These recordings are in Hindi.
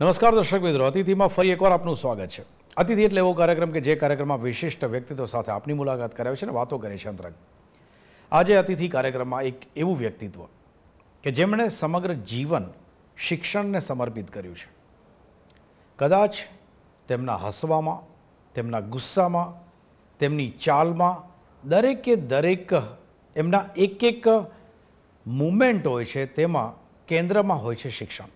નમસ્કાર દર્શક મિત્રો અતિથિમાં ફરી એકવાર આપનું સ્વાગત છે અતિથિ એટલે એવો કાર્યક્રમ કે જે કાર્યક્રમમાં વિશિષ્ટ વ્યક્તિત્વ સાથે આપની મુલાકાત કરાવે છે અને વાતો કરે છે અંતરંગ આજે અતિથિ કાર્યક્રમમાં એક એવું વ્યક્તિત્વ કે જેમણે સમગ્ર જીવન શિક્ષણને સમર્પિત કર્યું છે કદાચ તેમના હસવામાં તેમના ગુસ્સામાં તેમની ચાલમાં દરેકે દરેક એમના એક એક मुमेंट हो केन्द्र में हो शिक्षण जीटीयू શિક્ષણ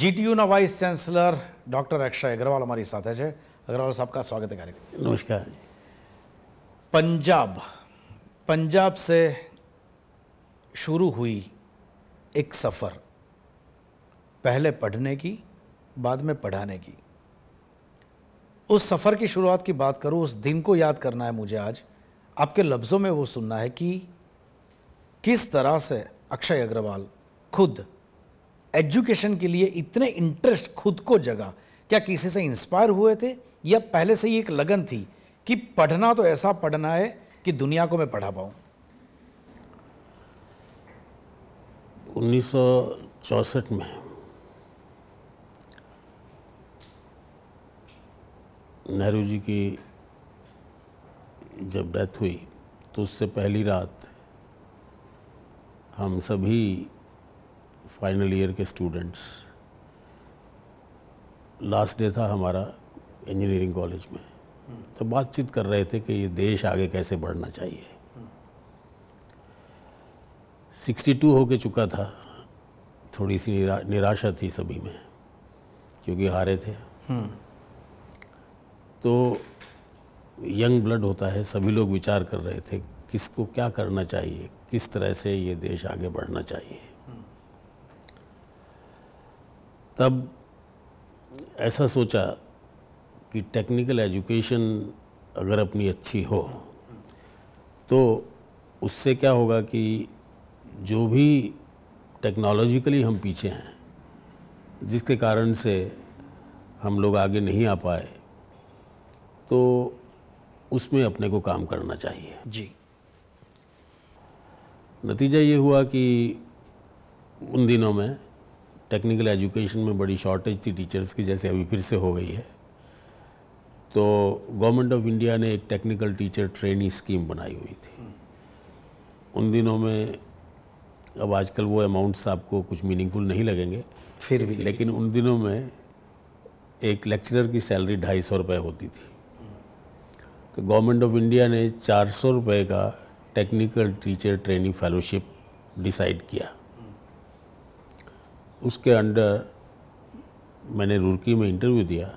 જીટીયુના vice chancellor doctor Akshay Agrawal અમારી સાથે છે અગ્રવાલ સાહેબ કા है कार्यक्रम नमस्कार पंजाब पंजाब से शुरू हुई एक सफ़र पहले पढ़ने की बाद में पढ़ाने की उस सफ़र की शुरुआत की बात करूँ उस दिन को याद करना है मुझे आज आपके लफ्ज़ों में वो सुनना है कि किस तरह से अक्षय अग्रवाल खुद एजुकेशन के लिए इतने इंटरेस्ट खुद को जगा क्या किसी से इंस्पायर हुए थे या पहले से ही एक लगन थी कि पढ़ना तो ऐसा पढ़ना है कि दुनिया को मैं पढ़ा पाऊं उन्नीस में नेहरू जी की जब डेथ हुई तो उससे पहली रात हम सभी फाइनल ईयर के स्टूडेंट्स लास्ट डे था हमारा इंजीनियरिंग कॉलेज में तो बातचीत कर रहे थे कि ये देश आगे कैसे बढ़ना चाहिए 62 के चुका था थोड़ी सी निरा, निराशा थी सभी में क्योंकि हारे थे हम्म. तो यंग ब्लड होता है सभी लोग विचार कर रहे थे किसको क्या करना चाहिए किस तरह से ये देश आगे बढ़ना चाहिए तब ऐसा सोचा कि टेक्निकल एजुकेशन अगर अपनी अच्छी हो तो उससे क्या होगा कि जो भी टेक्नोलॉजिकली हम पीछे हैं जिसके कारण से हम लोग आगे नहीं आ पाए तो उसमें अपने को काम करना चाहिए जी नतीजा ये हुआ कि उन दिनों में टेक्निकल एजुकेशन में बड़ी शॉर्टेज थी टीचर्स की जैसे अभी फिर से हो गई है तो गवर्नमेंट ऑफ इंडिया ने एक टेक्निकल टीचर ट्रेनिंग स्कीम बनाई हुई थी उन दिनों में अब आजकल वो अमाउंट्स आपको कुछ मीनिंगफुल नहीं लगेंगे फिर भी लेकिन उन दिनों में एक लेक्चरर की सैलरी ढाई सौ रुपये होती थी तो गवर्नमेंट ऑफ इंडिया ने चार सौ रुपये का technical teacher training fellowship decide किया उसके अंडर मैंने रुड़की में इंटरव्यू दिया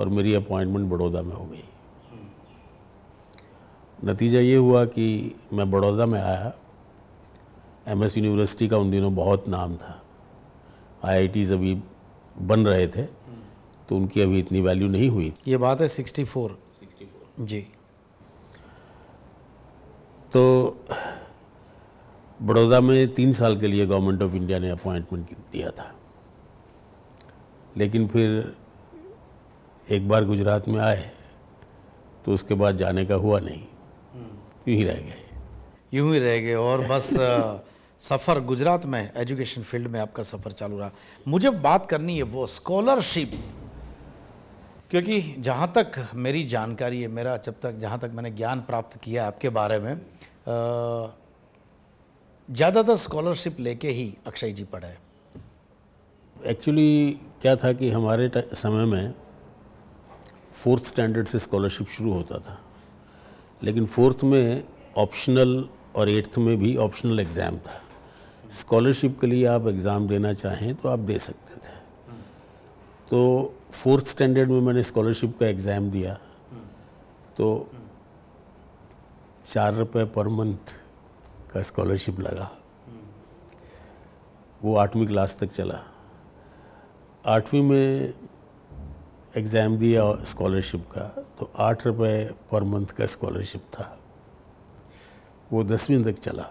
और मेरी अपॉइंटमेंट बड़ौदा में हो गई नतीजा ये हुआ कि मैं बड़ौदा में आया एम एस यूनिवर्सिटी का उन दिनों बहुत नाम था टीज अभी बन रहे थे तो उनकी अभी इतनी वैल्यू नहीं हुई ये बात है सिक्सटी फोर जी तो बड़ौदा में तीन साल के लिए गवर्नमेंट ऑफ इंडिया ने अपॉइंटमेंट दिया था लेकिन फिर एक बार गुजरात में आए तो उसके बाद जाने का हुआ नहीं हम्म। यूँ ही रह गए यूँ ही रह गए और बस सफ़र गुजरात में एजुकेशन फील्ड में आपका सफ़र चालू रहा मुझे बात करनी है वो स्कॉलरशिप क्योंकि जहाँ तक मेरी जानकारी है मेरा जब तक जहाँ तक मैंने ज्ञान प्राप्त किया आपके बारे में ज़्यादातर स्कॉलरशिप लेके ही अक्षय जी पढ़ाए एक्चुअली क्या था कि हमारे समय में फोर्थ स्टैंडर्ड से स्कॉलरशिप शुरू होता था लेकिन फोर्थ में ऑप्शनल और एट्थ में भी ऑप्शनल एग्ज़ाम था स्कॉलरशिप के लिए आप एग्ज़ाम देना चाहें तो आप दे सकते थे तो फोर्थ स्टैंडर्ड में मैंने स्कॉलरशिप का एग्ज़ाम दिया तो चार रुपये पर मंथ का स्कॉलरशिप लगा वो आठवीं क्लास तक चला आठवीं में एग्ज़ाम दिया स्कॉलरशिप का तो आठ रुपये पर मंथ का स्कॉलरशिप था वो दसवीं तक चला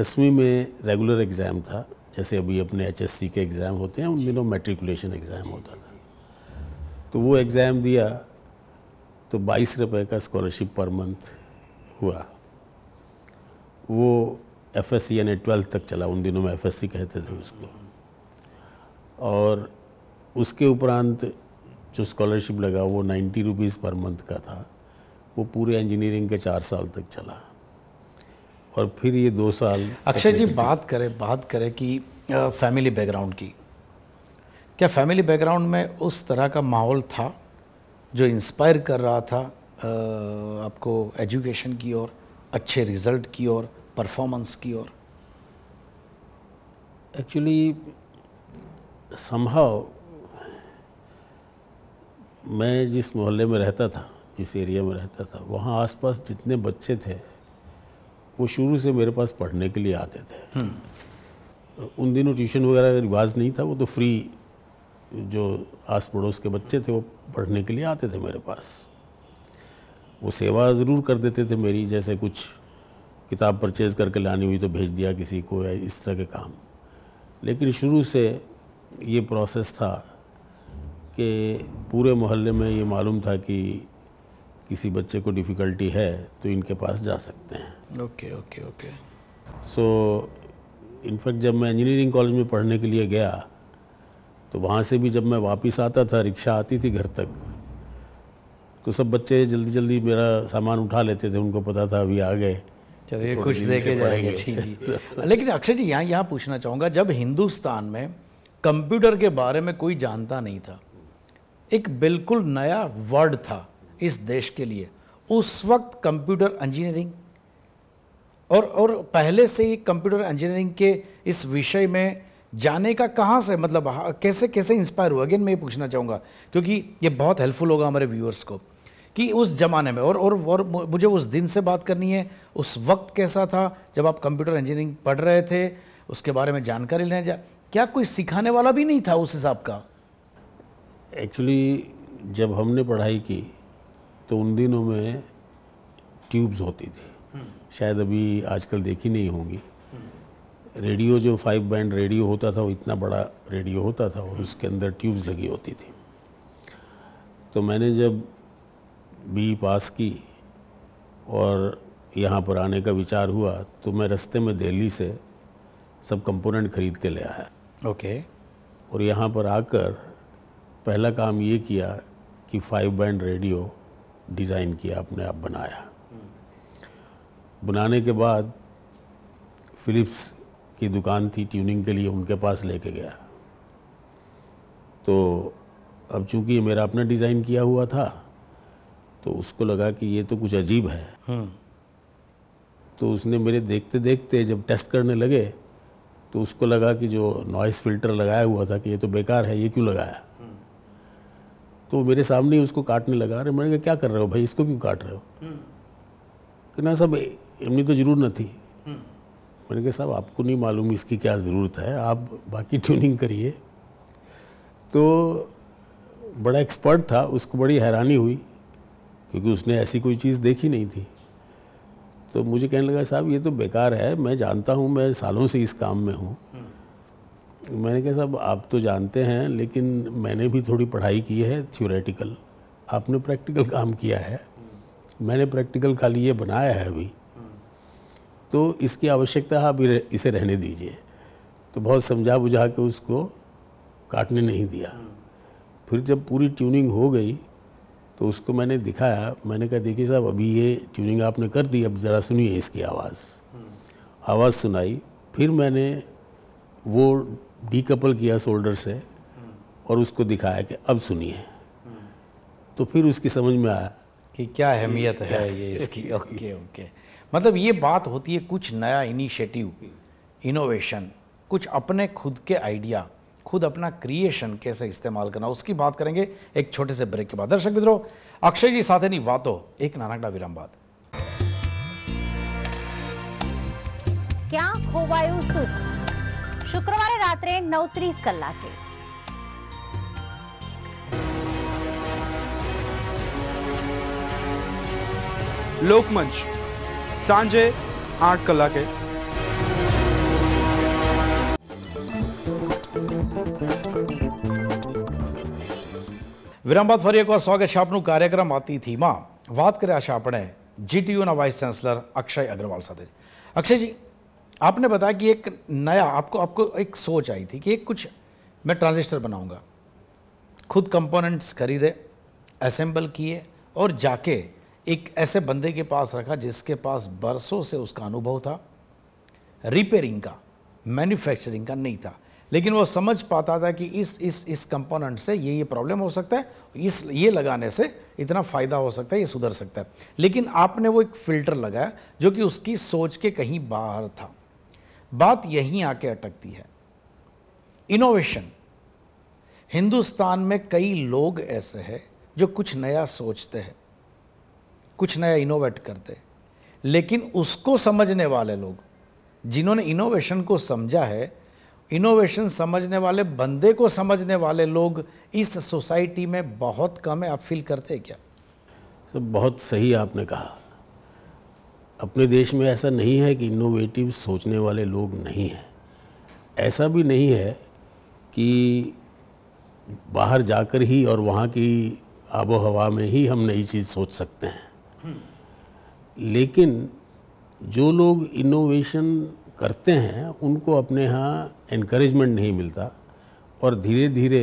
दसवीं में रेगुलर एग्ज़ाम था जैसे अभी अपने एचएससी के एग्ज़ाम होते हैं उन दिनों मेट्रिकुलेशन एग्ज़ाम होता था तो वो एग्ज़ाम दिया तो बाईस रुपए का स्कॉलरशिप पर मंथ हुआ वो एफ एस सी यानी ट्वेल्थ तक चला उन दिनों में एफ एस सी कहते थे उसको और उसके उपरांत जो स्कॉलरशिप लगा वो नाइन्टी रुपीज़ पर मंथ का था वो पूरे इंजीनियरिंग के चार साल तक चला और फिर ये दो साल अक्षय जी बात करें बात करें कि फैमिली बैकग्राउंड की क्या फैमिली बैकग्राउंड में उस तरह का माहौल था जो इंस्पायर कर रहा था आपको एजुकेशन की ओर अच्छे रिजल्ट की ओर परफॉर्मेंस की ओर एक्चुअली संभव मैं जिस मोहल्ले में रहता था जिस एरिया में रहता था वहाँ आसपास जितने बच्चे थे वो शुरू से मेरे पास पढ़ने के लिए आते थे हम्म। उन दिनों ट्यूशन वगैरह का रिवाज नहीं था वो तो फ्री जो आस पड़ोस के बच्चे थे वो पढ़ने के लिए आते थे मेरे पास वो सेवा ज़रूर कर देते थे मेरी जैसे कुछ किताब परचेज़ करके लानी हुई तो भेज दिया किसी को या इस तरह के काम लेकिन शुरू से ये प्रोसेस था कि पूरे मोहल्ले में ये मालूम था कि किसी बच्चे को डिफ़िकल्टी है तो इनके पास जा सकते हैं okay okay okay so in fact जब मैं इंजीनियरिंग कॉलेज में पढ़ने के लिए गया तो वहाँ से भी जब मैं वापस आता था रिक्शा आती थी घर तक तो सब बच्चे जल्दी जल्दी मेरा सामान उठा लेते थे उनको पता था अभी आ गए चलिए तो कुछ देखे जाएंगे जी जी लेकिन अक्षय जी यहाँ यहाँ पूछना चाहूँगा जब हिंदुस्तान में कंप्यूटर के बारे में कोई जानता नहीं था एक बिल्कुल नया वर्ड था इस देश के लिए उस वक्त कंप्यूटर इंजीनियरिंग और और पहले से ही कंप्यूटर इंजीनियरिंग के इस विषय में जाने का कहाँ से मतलब कैसे कैसे इंस्पायर हुआ अगेन मैं ये पूछना चाहूँगा क्योंकि ये बहुत हेल्पफुल होगा हमारे व्यूअर्स को कि उस ज़माने में और, और और मुझे उस दिन से बात करनी है उस वक्त कैसा था जब आप कंप्यूटर इंजीनियरिंग पढ़ रहे थे उसके बारे में जानकारी लेने जा क्या कोई सिखाने वाला भी नहीं था उस हिसाब का एक्चुअली जब हमने पढ़ाई की तो उन दिनों में ट्यूब्स होती थी हम्म। शायद अभी आजकल देखी नहीं होंगी रेडियो जो फाइव बैंड रेडियो होता था वो इतना बड़ा रेडियो होता था और उसके अंदर ट्यूब्स लगी होती थी तो मैंने जब बी पास की और यहाँ पर आने का विचार हुआ तो मैं रास्ते में दिल्ली से सब कंपोनेंट खरीद के ले आया ओके okay. और यहाँ पर आकर पहला काम ये किया कि फाइव बैंड रेडियो डिज़ाइन किया अपने आप बनाया हम्म। बनाने के बाद फिलिप्स की दुकान थी ट्यूनिंग के लिए उनके पास लेके गया तो अब चूंकि मेरा अपना डिज़ाइन किया हुआ था तो उसको लगा कि ये तो कुछ अजीब है हम्म। तो उसने मेरे देखते देखते जब टेस्ट करने लगे तो उसको लगा कि जो नॉइस फिल्टर लगाया हुआ था कि ये तो बेकार है ये क्यों लगाया हम्म। तो मेरे सामने ही उसको काटने लगा अरे मैंने कहा क्या कर रहे हो भाई इसको क्यों काट रहे हो हम्म। कि ना सब एमनी तो जरूर न थी मैंने कहा साहब आपको नहीं मालूम इसकी क्या ज़रूरत है आप बाकी ट्यूनिंग करिए तो बड़ा एक्सपर्ट था उसको बड़ी हैरानी हुई क्योंकि उसने ऐसी कोई चीज़ देखी नहीं थी तो मुझे कहने लगा साहब ये तो बेकार है मैं जानता हूँ मैं सालों से इस काम में हूँ मैंने कहा साहब आप तो जानते हैं लेकिन मैंने भी थोड़ी पढ़ाई की है थ्योरेटिकल आपने प्रैक्टिकल काम किया है मैंने प्रैक्टिकल खाली ये बनाया है अभी तो इसकी आवश्यकता आप इसे रहने दीजिए तो बहुत समझा बुझा के उसको काटने नहीं दिया फिर जब पूरी ट्यूनिंग हो गई तो उसको मैंने दिखाया मैंने कहा देखिए साहब अभी ये ट्यूनिंग आपने कर दी अब ज़रा सुनिए इसकी आवाज़ आवाज़ सुनाई फिर मैंने वो डीकपल किया शोल्डर से और उसको दिखाया कि अब सुनिए तो फिर उसकी समझ में आया कि क्या अहमियत है ये इसकी ओके ओके मतलब ये बात होती है कुछ नया इनिशिएटिव इनोवेशन कुछ अपने खुद के आइडिया खुद अपना क्रिएशन कैसे इस्तेमाल करना उसकी बात करेंगे एक छोटे से ब्रेक के बाद दर्शक मित्रों अक्षय जी साथ नहीं बातों एक नानकड़ा विराम बात क्या ખોવાયું सुख शुक्रवार रात्रे नौ तीस कलाके लोकमंच सांजे आठ कलाके विराम बाद फरी एक बार स्वागत है आपू कार्यक्रम आती थी मां बात कर अपने G T U vice chancellor Akshay Agrawal साथ अक्षय जी आपने बताया कि एक नया आपको आपको एक सोच आई थी कि एक कुछ मैं ट्रांजिस्टर बनाऊंगा खुद कंपोनेंट्स खरीदे असेंबल किए और जाके एक ऐसे बंदे के पास रखा जिसके पास बरसों से उसका अनुभव था रिपेयरिंग का मैन्युफैक्चरिंग का नहीं था लेकिन वो समझ पाता था कि इस इस इस कंपोनेंट से ये ये प्रॉब्लम हो सकता है इस ये लगाने से इतना फ़ायदा हो सकता है ये सुधर सकता है लेकिन आपने वो एक फ़िल्टर लगाया जो कि उसकी सोच के कहीं बाहर था बात यहीं आके अटकती है इनोवेशन हिंदुस्तान में कई लोग ऐसे हैं जो कुछ नया सोचते हैं कुछ नया इनोवेट करते लेकिन उसको समझने वाले लोग जिन्होंने इनोवेशन को समझा है इनोवेशन समझने वाले बंदे को समझने वाले लोग इस सोसाइटी में बहुत कम है आप फील करते हैं क्या सर बहुत सही आपने कहा अपने देश में ऐसा नहीं है कि इनोवेटिव सोचने वाले लोग नहीं हैं ऐसा भी नहीं है कि बाहर जाकर ही और वहाँ की आबो हवा में ही हम नई चीज़ सोच सकते हैं लेकिन जो लोग इनोवेशन करते हैं उनको अपने यहाँ इनक्रेजमेंट नहीं मिलता और धीरे धीरे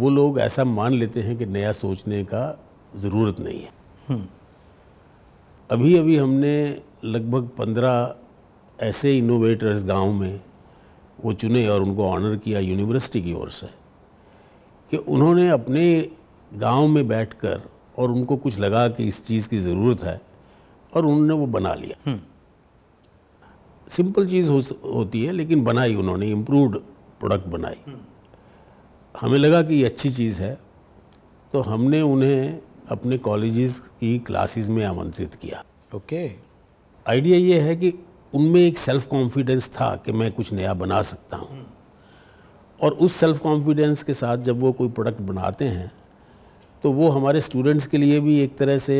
वो लोग ऐसा मान लेते हैं कि नया सोचने का ज़रूरत नहीं है हम्म। अभी अभी हमने लगभग पंद्रह ऐसे इनोवेटर्स गांव में वो चुने और उनको ऑनर किया यूनिवर्सिटी की ओर से कि उन्होंने अपने गांव में बैठकर और उनको कुछ लगा कि इस चीज़ की ज़रूरत है और उन्होंने वो बना लिया हम्म। सिंपल चीज़ हो, होती है लेकिन बनाई उन्होंने इम्प्रूवड प्रोडक्ट बनाई हम्म। हमें लगा कि ये अच्छी चीज़ है तो हमने उन्हें अपने कॉलेजेस की क्लासेस में आमंत्रित किया ओके okay. आइडिया ये है कि उनमें एक सेल्फ कॉन्फिडेंस था कि मैं कुछ नया बना सकता हूँ हम्म। और उस सेल्फ कॉन्फिडेंस के साथ जब वो कोई प्रोडक्ट बनाते हैं तो वो हमारे स्टूडेंट्स के लिए भी एक तरह से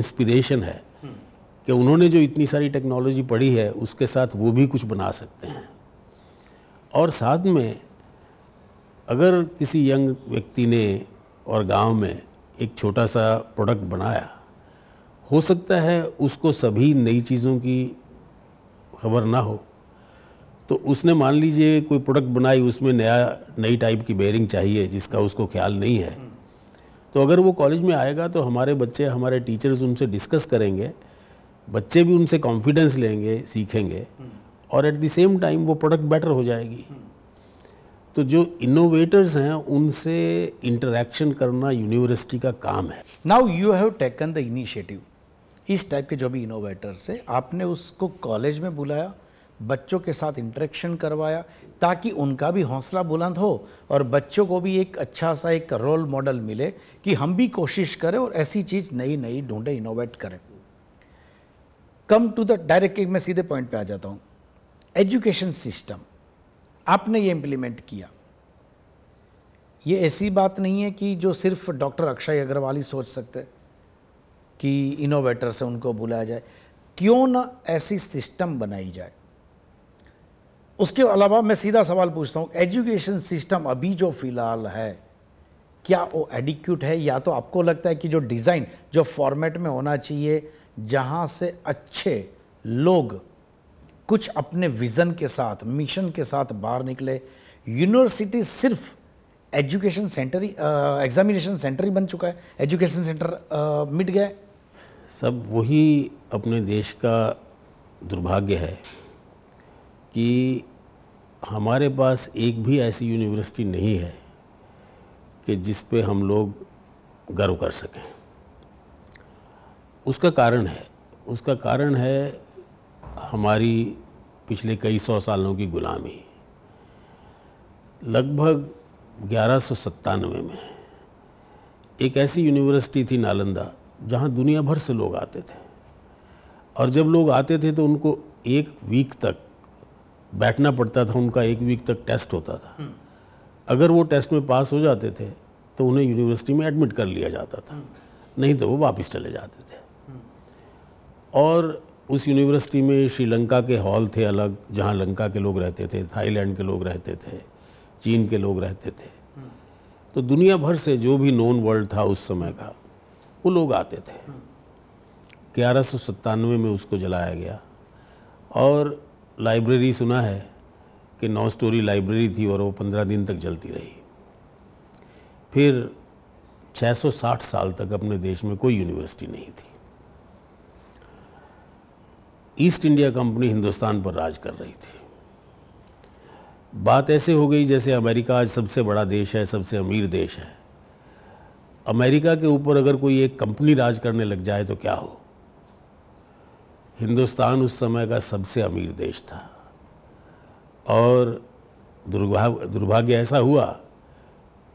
इंस्पिरेशन है कि उन्होंने जो इतनी सारी टेक्नोलॉजी पढ़ी है उसके साथ वो भी कुछ बना सकते हैं और साथ में अगर किसी यंग व्यक्ति ने और गांव में एक छोटा सा प्रोडक्ट बनाया हो सकता है उसको सभी नई चीज़ों की खबर ना हो तो उसने मान लीजिए कोई प्रोडक्ट बनाई उसमें नया नई टाइप की बेयरिंग चाहिए जिसका उसको ख्याल नहीं है तो अगर वो कॉलेज में आएगा तो हमारे बच्चे हमारे टीचर्स उनसे डिस्कस करेंगे बच्चे भी उनसे कॉन्फिडेंस लेंगे सीखेंगे और एट द सेम टाइम वो प्रोडक्ट बेटर हो जाएगी तो जो इनोवेटर्स हैं उनसे इंटरेक्शन करना यूनिवर्सिटी का काम है now you have taken the initiative इस टाइप के जो भी इनोवेटर्स है आपने उसको कॉलेज में बुलाया बच्चों के साथ इंटरेक्शन करवाया ताकि उनका भी हौसला बुलंद हो और बच्चों को भी एक अच्छा सा एक रोल मॉडल मिले कि हम भी कोशिश करें और ऐसी चीज़ नई नई ढूंढे इनोवेट करें कम टू द डायरेक्ट मैं सीधे पॉइंट पे आ जाता हूँ एजुकेशन सिस्टम आपने ये इम्प्लीमेंट किया ये ऐसी बात नहीं है कि जो सिर्फ डॉक्टर अक्षय अग्रवाल ही सोच सकते कि इनोवेटर से उनको बुलाया जाए क्यों ना ऐसी सिस्टम बनाई जाए उसके अलावा मैं सीधा सवाल पूछता हूँ एजुकेशन सिस्टम अभी जो फिलहाल है क्या वो एडिक्यूट है या तो आपको लगता है कि जो डिज़ाइन जो फॉर्मेट में होना चाहिए जहाँ से अच्छे लोग कुछ अपने विज़न के साथ मिशन के साथ बाहर निकले यूनिवर्सिटी सिर्फ एजुकेशन सेंटर ही एग्जामिनेशन सेंटर ही बन चुका है एजुकेशन सेंटर मिट गया सब वही अपने देश का दुर्भाग्य है कि हमारे पास एक भी ऐसी यूनिवर्सिटी नहीं है कि जिस पे हम लोग गर्व कर सकें उसका कारण है उसका कारण है हमारी पिछले कई सौ सालों की गुलामी लगभग ग्यारह में एक ऐसी यूनिवर्सिटी थी नालंदा जहाँ दुनिया भर से लोग आते थे और जब लोग आते थे तो उनको एक वीक तक बैठना पड़ता था उनका एक वीक तक टेस्ट होता था अगर वो टेस्ट में पास हो जाते थे तो उन्हें यूनिवर्सिटी में एडमिट कर लिया जाता था नहीं तो वो वापस चले जाते थे और उस यूनिवर्सिटी में श्रीलंका के हॉल थे अलग जहाँ लंका के लोग रहते थे थाईलैंड के लोग रहते थे चीन के लोग रहते थे तो दुनिया भर से जो भी नॉन वर्ल्ड था उस समय का वो लोग आते थे ग्यारह में उसको जलाया गया और लाइब्रेरी सुना है कि नौ स्टोरी लाइब्रेरी थी और वो पंद्रह दिन तक जलती रही फिर 660 साल तक अपने देश में कोई यूनिवर्सिटी नहीं थी ईस्ट इंडिया कंपनी हिंदुस्तान पर राज कर रही थी बात ऐसे हो गई जैसे अमेरिका आज सबसे बड़ा देश है सबसे अमीर देश है अमेरिका के ऊपर अगर कोई एक कंपनी राज करने लग जाए तो क्या हो हिंदुस्तान उस समय का सबसे अमीर देश था और दुर्भाग्य दुर्भाग्य ऐसा हुआ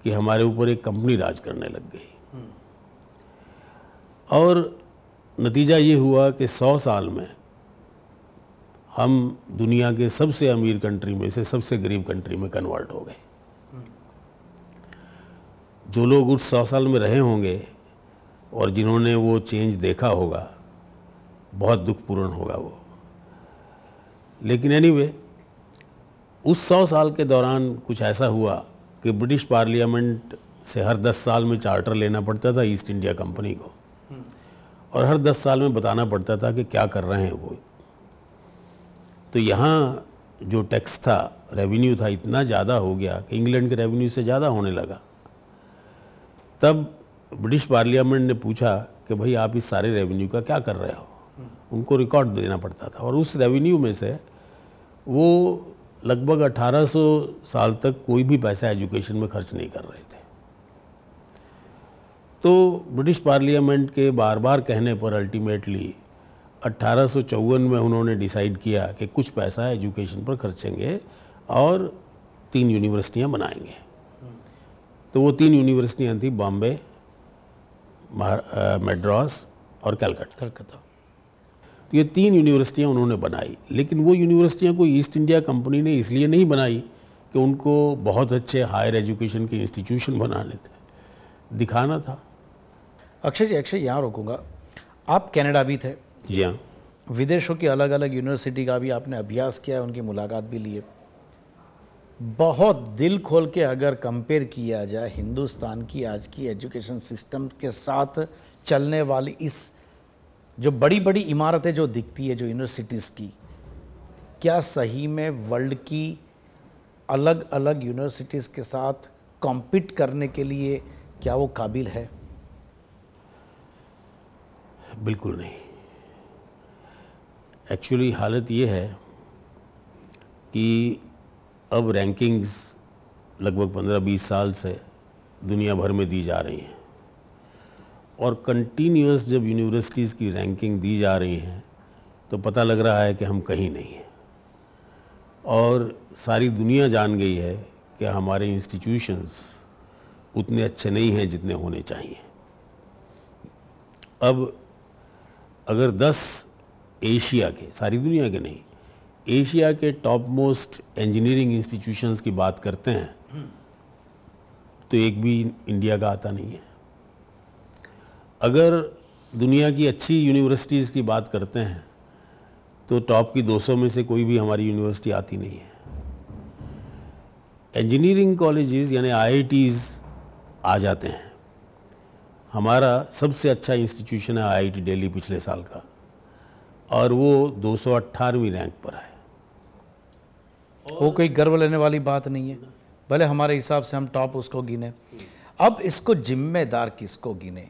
कि हमारे ऊपर एक कंपनी राज करने लग गई और नतीजा ये हुआ कि सौ साल में हम दुनिया के सबसे अमीर कंट्री में से सबसे गरीब कंट्री में कन्वर्ट हो गए जो लोग उस सौ साल में रहे होंगे और जिन्होंने वो चेंज देखा होगा बहुत दुखपूर्ण होगा वो लेकिन एनीवे anyway, उस सौ साल के दौरान कुछ ऐसा हुआ कि ब्रिटिश पार्लियामेंट से हर दस साल में चार्टर लेना पड़ता था ईस्ट इंडिया कंपनी को और हर दस साल में बताना पड़ता था कि क्या कर रहे हैं वो तो यहाँ जो टैक्स था रेवेन्यू था इतना ज़्यादा हो गया कि इंग्लैंड के रेवेन्यू से ज़्यादा होने लगा तब ब्रिटिश पार्लियामेंट ने पूछा कि भाई आप इस सारे रेवेन्यू का क्या कर रहे हो उनको रिकॉर्ड देना पड़ता था और उस रेवेन्यू में से वो लगभग 1800 साल तक कोई भी पैसा एजुकेशन में खर्च नहीं कर रहे थे तो ब्रिटिश पार्लियामेंट के बार बार कहने पर अल्टीमेटली अट्ठारह में उन्होंने डिसाइड किया कि कुछ पैसा एजुकेशन पर खर्चेंगे और तीन यूनिवर्सिटियां बनाएंगे तो वो तीन यूनिवर्सिटियां थी बॉम्बे मेड्रास और कलकत्ता कलकत्ता तो ये तीन यूनिवर्सिटियाँ उन्होंने बनाई लेकिन वो यूनिवर्सिटियाँ कोई ईस्ट इंडिया कंपनी ने इसलिए नहीं बनाई कि उनको बहुत अच्छे हायर एजुकेशन के इंस्टीट्यूशन बनाने थे दिखाना था अक्षय जी अक्षय यहाँ रोकूंगा आप कनाडा भी थे जी हाँ विदेशों की अलग अलग यूनिवर्सिटी का भी आपने अभ्यास किया है उनकी मुलाकात भी लिए बहुत दिल खोल के अगर कंपेयर किया जाए हिंदुस्तान की आज की एजुकेशन सिस्टम के साथ चलने वाली इस जो बड़ी बड़ी इमारतें जो दिखती है जो यूनिवर्सिटीज़ की क्या सही में वर्ल्ड की अलग अलग यूनिवर्सिटीज़ के साथ कॉम्पिट करने के लिए क्या वो काबिल है बिल्कुल नहीं एक्चुअली हालत ये है कि अब रैंकिंग्स लगभग 15-20 साल से दुनिया भर में दी जा रही हैं और कंटिन्यूस जब यूनिवर्सिटीज़ की रैंकिंग दी जा रही है तो पता लग रहा है कि हम कहीं नहीं हैं और सारी दुनिया जान गई है कि हमारे इंस्टीट्यूशंस उतने अच्छे नहीं हैं जितने होने चाहिए अब अगर 10 एशिया के सारी दुनिया के नहीं एशिया के टॉप मोस्ट इंजीनियरिंग इंस्टीट्यूशंस की बात करते हैं हम्म। तो एक भी इंडिया का आता नहीं है अगर दुनिया की अच्छी यूनिवर्सिटीज़ की बात करते हैं तो टॉप की 200 में से कोई भी हमारी यूनिवर्सिटी आती नहीं है इंजीनियरिंग कॉलेजेस यानी आईआईटीज़ आ जाते हैं हमारा सबसे अच्छा इंस्टीट्यूशन है आईआईटी दिल्ली पिछले साल का और वो दो रैंक पर है वो कोई गर्व लेने वाली बात नहीं है भले हमारे हिसाब से हम टॉप उसको गिने अब इसको जिम्मेदार किसको गिने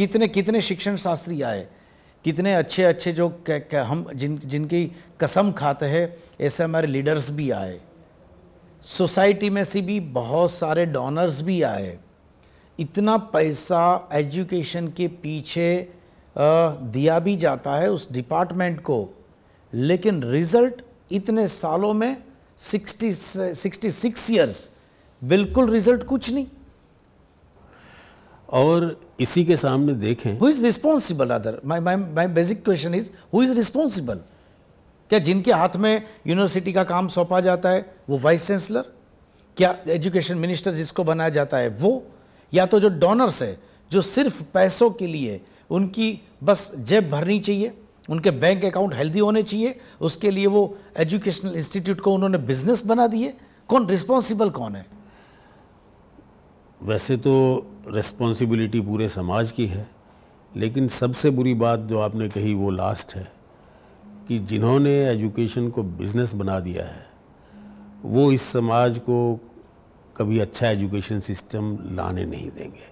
कितने कितने शिक्षण शास्त्री आए कितने अच्छे अच्छे जो क, क, हम जिन जिनकी कसम खाते हैं ऐसे हमारे लीडर्स भी आए सोसाइटी में से भी बहुत सारे डोनर्स भी आए इतना पैसा एजुकेशन के पीछे दिया भी जाता है उस डिपार्टमेंट को लेकिन रिजल्ट इतने सालों में सिक्सटी सिक्सटी सिक्स ईयर्स बिल्कुल रिजल्ट कुछ नहीं और इसी के सामने देखें who is responsible other my my my basic question is who is responsible क्या जिनके हाथ में यूनिवर्सिटी का काम सौंपा जाता है वो वाइस चांसलर क्या एजुकेशन मिनिस्टर जिसको बनाया जाता है वो या तो जो डोनर्स है जो सिर्फ पैसों के लिए उनकी बस जेब भरनी चाहिए उनके बैंक अकाउंट हेल्दी होने चाहिए उसके लिए वो एजुकेशनल इंस्टीट्यूट को उन्होंने बिजनेस बना दिए कौन रिस्पॉन्सिबल कौन है वैसे तो रिस्पॉन्सिबिलिटी पूरे समाज की है लेकिन सबसे बुरी बात जो आपने कही वो लास्ट है कि जिन्होंने एजुकेशन को बिज़नेस बना दिया है वो इस समाज को कभी अच्छा एजुकेशन सिस्टम लाने नहीं देंगे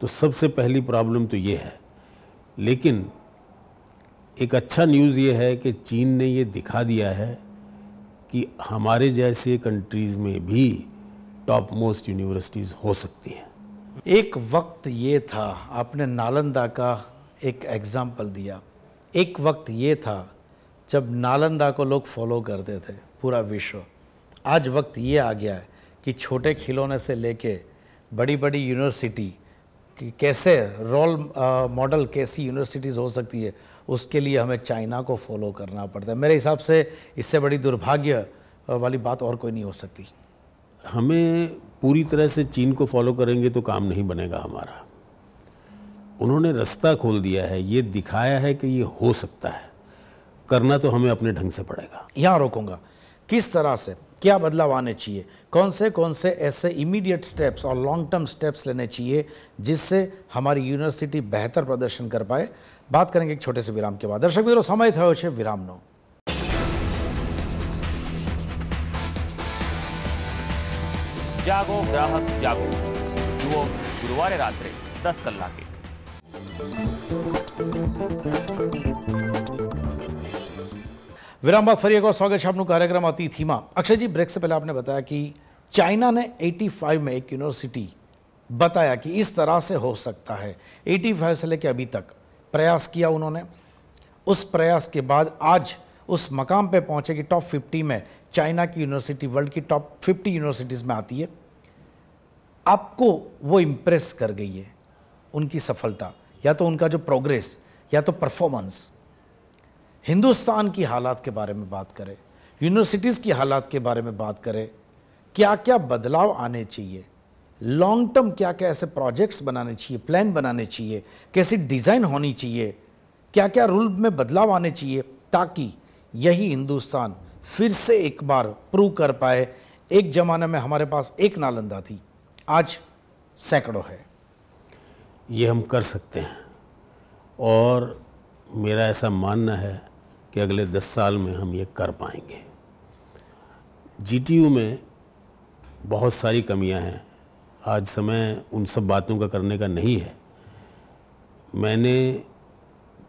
तो सबसे पहली प्रॉब्लम तो ये है लेकिन एक अच्छा न्यूज़ ये है कि चीन ने ये दिखा दिया है कि हमारे जैसे कंट्रीज़ में भी टॉप मोस्ट यूनिवर्सिटीज़ हो सकती हैं एक वक्त ये था आपने नालंदा का एक एग्ज़ाम्पल दिया एक वक्त ये था जब नालंदा को लोग फॉलो करते थे पूरा विश्व आज वक्त ये आ गया है कि छोटे खिलौने से लेके बड़ी बड़ी यूनिवर्सिटी कैसे रोल मॉडल कैसी यूनिवर्सिटीज़ हो सकती है उसके लिए हमें चाइना को फॉलो करना पड़ता है मेरे हिसाब से इससे बड़ी दुर्भाग्य वाली बात और कोई नहीं हो सकती हमें पूरी तरह से चीन को फॉलो करेंगे तो काम नहीं बनेगा हमारा उन्होंने रास्ता खोल दिया है ये दिखाया है कि ये हो सकता है करना तो हमें अपने ढंग से पड़ेगा यहाँ रोकूंगा किस तरह से क्या बदलाव आने चाहिए कौन से कौन से ऐसे इमीडिएट स्टेप्स और लॉन्ग टर्म स्टेप्स लेने चाहिए जिससे हमारी यूनिवर्सिटी बेहतर प्रदर्शन कर पाए बात करेंगे एक छोटे से विराम के बाद दर्शक मित्रों समय था विराम नो जागो ग्राहक जागो जुओ गुरुवार रात्र दस कलाके विराम કલાકે फरी एक और स्वागत है कार्यक्रम अतिथि में अक्षय जी ब्रेक से पहले आपने बताया कि चाइना ने 85 में एक यूनिवर्सिटी बताया कि इस तरह से हो सकता है 85 से लेकर अभी तक प्रयास किया उन्होंने उस प्रयास के बाद आज उस मकाम पे पहुंचे कि टॉप 50 में चाइना की यूनिवर्सिटी वर्ल्ड की टॉप फिफ्टी यूनिवर्सिटीज़ में आती है आपको वो इम्प्रेस कर गई है उनकी सफलता या तो उनका जो प्रोग्रेस या तो परफॉर्मेंस हिंदुस्तान की हालात के बारे में बात करें यूनिवर्सिटीज़ की हालात के बारे में बात करें क्या क्या बदलाव आने चाहिए लॉन्ग टर्म क्या क्या ऐसे प्रोजेक्ट्स बनाने चाहिए प्लान बनाने चाहिए कैसी डिज़ाइन होनी चाहिए क्या क्या रूल में बदलाव आने चाहिए ताकि यही हिंदुस्तान फिर से एक बार प्रूव कर पाए एक ज़माने में हमारे पास एक नालंदा थी आज सैकड़ों है ये हम कर सकते हैं और मेरा ऐसा मानना है कि अगले दस साल में हम ये कर पाएंगे जीटीयू में बहुत सारी कमियां हैं आज समय उन सब बातों का करने का नहीं है मैंने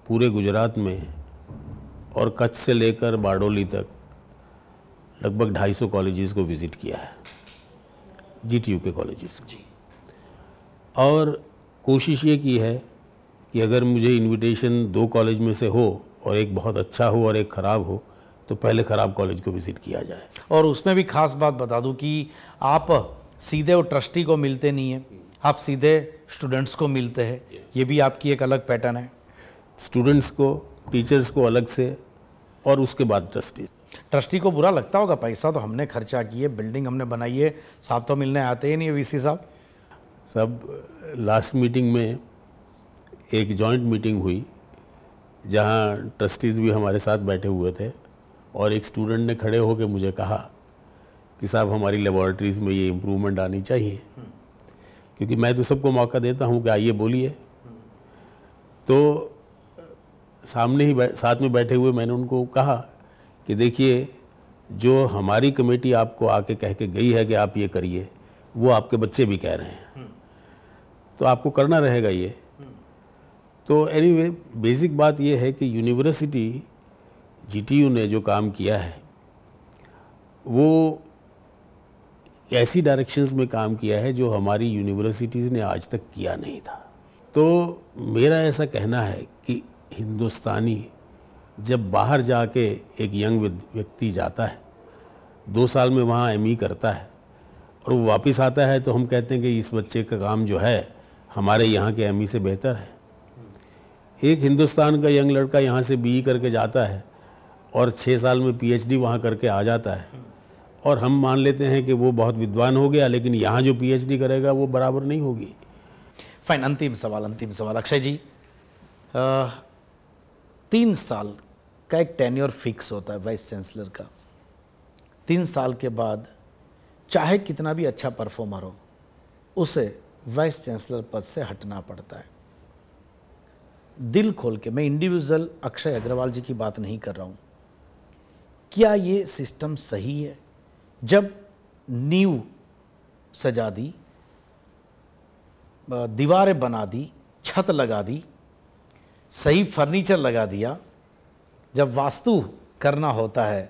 पूरे गुजरात में और कच्छ से लेकर बारडोली तक लगभग 250 कॉलेजेस को विज़िट किया है जीटीयू के कॉलेजेस को और कोशिश ये की है कि अगर मुझे इनविटेशन दो कॉलेज में से हो और एक बहुत अच्छा हो और एक ख़राब हो तो पहले ख़राब कॉलेज को विज़िट किया जाए और उसमें भी खास बात बता दूं कि आप सीधे वो ट्रस्टी को मिलते नहीं हैं आप सीधे स्टूडेंट्स को मिलते हैं ये भी आपकी एक अलग पैटर्न है स्टूडेंट्स को टीचर्स को अलग से और उसके बाद ट्रस्टी ट्रस्टी को बुरा लगता होगा पैसा तो हमने खर्चा किए बिल्डिंग हमने बनाई है साहब तो मिलने आते ही नहीं है वीसी साहब सब लास्ट मीटिंग में एक जॉइंट मीटिंग हुई जहाँ ट्रस्टीज़ भी हमारे साथ बैठे हुए थे और एक स्टूडेंट ने खड़े होकर मुझे कहा कि साहब हमारी लेबॉरटरीज में ये इम्प्रूवमेंट आनी चाहिए क्योंकि मैं तो सबको मौका देता हूँ कि आइए बोलिए तो सामने ही साथ में बैठे हुए मैंने उनको कहा कि देखिए जो हमारी कमेटी आपको आके कह के गई है कि आप ये करिए वो आपके बच्चे भी कह रहे हैं तो आपको करना रहेगा ये तो एनीवे anyway, बेसिक बात यह है कि यूनिवर्सिटी जीटीयू ने जो काम किया है वो ऐसी डायरेक्शंस में काम किया है जो हमारी यूनिवर्सिटीज़ ने आज तक किया नहीं था तो मेरा ऐसा कहना है कि हिंदुस्तानी जब बाहर जाके एक यंग व्यक्ति जाता है दो साल में वहाँ एम e करता है और वो वापस आता है तो हम कहते हैं कि इस बच्चे का काम जो है हमारे यहाँ के एम e से बेहतर है एक हिंदुस्तान का यंग लड़का यहाँ से बी e करके जाता है और छः साल में पीएचडी वहाँ करके आ जाता है और हम मान लेते हैं कि वो बहुत विद्वान हो गया लेकिन यहाँ जो पीएचडी करेगा वो बराबर नहीं होगी फाइन अंतिम सवाल अंतिम सवाल अक्षय जी आ, तीन साल का एक टेन्योर फिक्स होता है वाइस चांसलर का तीन साल के बाद चाहे कितना भी अच्छा परफॉर्मर हो उसे वाइस चांसलर पद से हटना पड़ता है दिल खोल के मैं इंडिविजुअल अक्षय अग्रवाल जी की बात नहीं कर रहा हूँ क्या ये सिस्टम सही है जब न्यू सजा दी दीवारें बना दी छत लगा दी सही फर्नीचर लगा दिया जब वास्तु करना होता है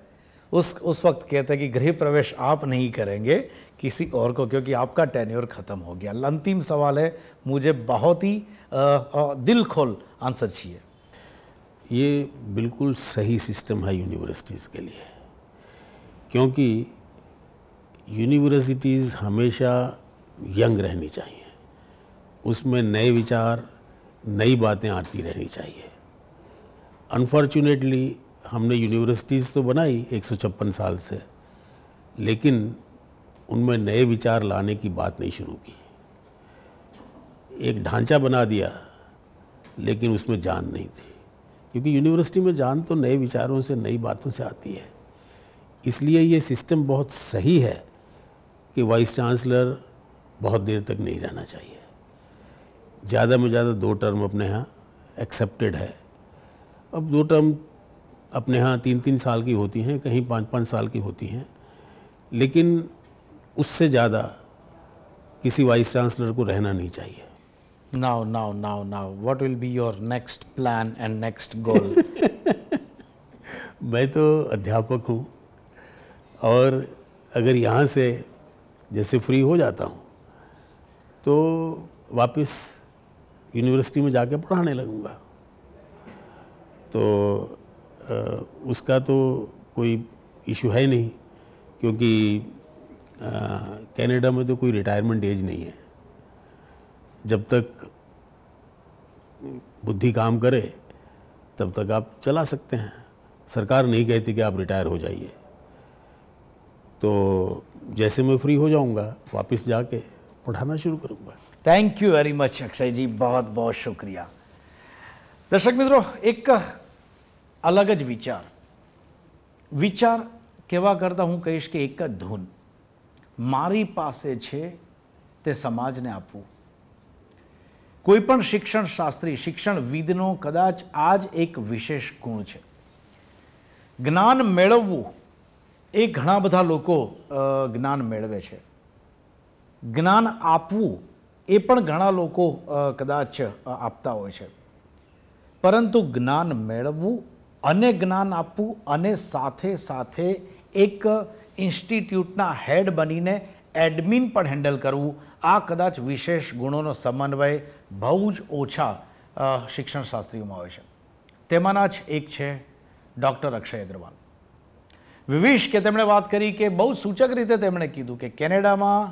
उस उस वक्त कहते हैं कि गृह प्रवेश आप नहीं करेंगे किसी और को क्योंकि आपका टेन्योर ख़त्म हो गया अंतिम सवाल है मुझे बहुत ही दिल खोल आंसर चाहिए ये बिल्कुल सही सिस्टम है यूनिवर्सिटीज़ के लिए क्योंकि यूनिवर्सिटीज़ हमेशा यंग रहनी चाहिए उसमें नए विचार नई बातें आती रहनी चाहिए अनफॉर्चुनेटली हमने यूनिवर्सिटीज़ तो बनाई एक साल से लेकिन उनमें नए विचार लाने की बात नहीं शुरू की एक ढांचा बना दिया लेकिन उसमें जान नहीं थी क्योंकि यूनिवर्सिटी में जान तो नए विचारों से नई बातों से आती है इसलिए ये सिस्टम बहुत सही है कि वाइस चांसलर बहुत देर तक नहीं रहना चाहिए ज़्यादा में ज़्यादा दो टर्म अपने यहाँ एक्सेप्टेड है अब दो टर्म अपने यहाँ तीन तीन साल की होती हैं कहीं पाँच पाँच साल की होती हैं लेकिन उससे ज़्यादा किसी वाइस चांसलर को रहना नहीं चाहिए now now now now what will be your next plan and next goal मैं तो अध्यापक हूँ और अगर यहाँ से जैसे फ्री हो जाता हूँ तो वापस यूनिवर्सिटी में जाके पढ़ाने लगूँगा तो आ, उसका तो कोई इशू है नहीं क्योंकि कनाडा में तो कोई रिटायरमेंट एज नहीं है जब तक बुद्धि काम करे तब तक आप चला सकते हैं सरकार नहीं कहती कि आप रिटायर हो जाइए तो जैसे मैं फ्री हो जाऊंगा वापस जाके पढ़ाना शुरू करूंगा thank you very much Akshay ji बहुत बहुत शुक्रिया दर्शक मित्रों एक અલગ જ વિચાર વિચાર કહેવા કરતાં હું કહીશ કે એક જ ધૂન મારી પાસે છે તે સમાજને આપવું કોઈપણ શિક્ષણ શાસ્ત્રી શિક્ષણવિદનો કદાચ આ જ એક વિશેષ ગુણ છે જ્ઞાન મેળવવું એ ઘણા બધા લોકો જ્ઞાન મેળવે છે જ્ઞાન આપવું એ પણ ઘણા લોકો કદાચ આપતા હોય છે પરંતુ જ્ઞાન મેળવવું અને જ્ઞાન આપવું અને સાથે સાથે એક ઇન્સ્ટિટ્યૂટના હેડ બનીને એડમિન પણ હેન્ડલ કરવું આ કદાચ વિશેષ ગુણોનો સમન્વય બહુ જ ઓછા શિક્ષણશાસ્ત્રીઓમાં હોય છે તેમાંના જ એક છે ડૉક્ટર અક્ષય અગ્રવાલ વિવિશ કે તેમણે વાત કરી કે બહુ સૂચક રીતે તેમણે કીધું કે કેનેડામાં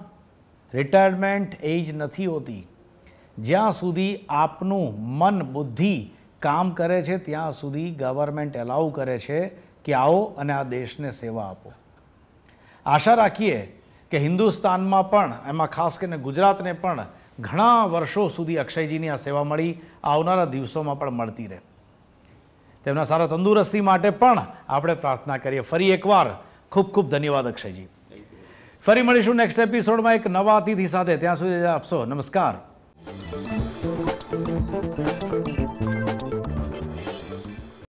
રિટાયરમેન્ટ એજ નથી હોતી જ્યાં સુધી આપનું મન બુદ્ધિ કામ કરે છે ત્યાં સુધી ગવર્મેન્ટ એલાઉ કરે છે કે આવો અને આ દેશને સેવા આપો આશા રાખીએ કે હિન્દુસ્તાનમાં પણ એમાં ખાસ કરીને ગુજરાતને પણ ઘણા વર્ષો સુધી અક્ષયજીની આ સેવા મળી આવનારા દિવસોમાં પણ મળતી રહે તેમના સારા તંદુરસ્તી માટે પણ આપણે પ્રાર્થના કરીએ ફરી એકવાર ખૂબ ખૂબ ધન્યવાદ અક્ષયજી ફરી મળીશું નેક્સ્ટ એપિસોડમાં એક નવા અતિથિ સાથે ત્યાં સુધી આપશો નમસ્કાર